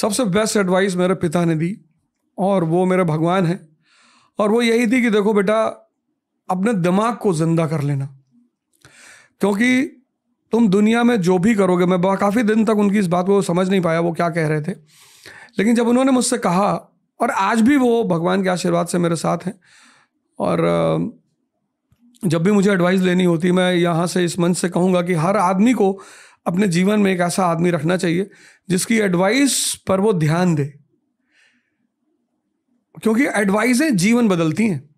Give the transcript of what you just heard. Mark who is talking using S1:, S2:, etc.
S1: सबसे best advice मेरे पिता ने दी और वो मेरे भगवान हैं और वो यही थी कि देखो बेटा अपने दिमाग को ज़िंदा कर लेना क्योंकि तुम दुनिया में जो भी करोगे मैं काफ़ी दिन तक उनकी इस बात को समझ नहीं पाया वो क्या कह रहे थे लेकिन जब उन्होंने मुझसे कहा और आज भी वो भगवान के आशीर्वाद से मेरे साथ हैं और जब भी मुझे एडवाइस लेनी होती मैं यहाँ से इस मंच से कहूँगा कि हर आदमी को अपने जीवन में एक ऐसा आदमी रखना चाहिए जिसकी एडवाइस पर वो ध्यान दे क्योंकि एडवाइजें जीवन बदलती हैं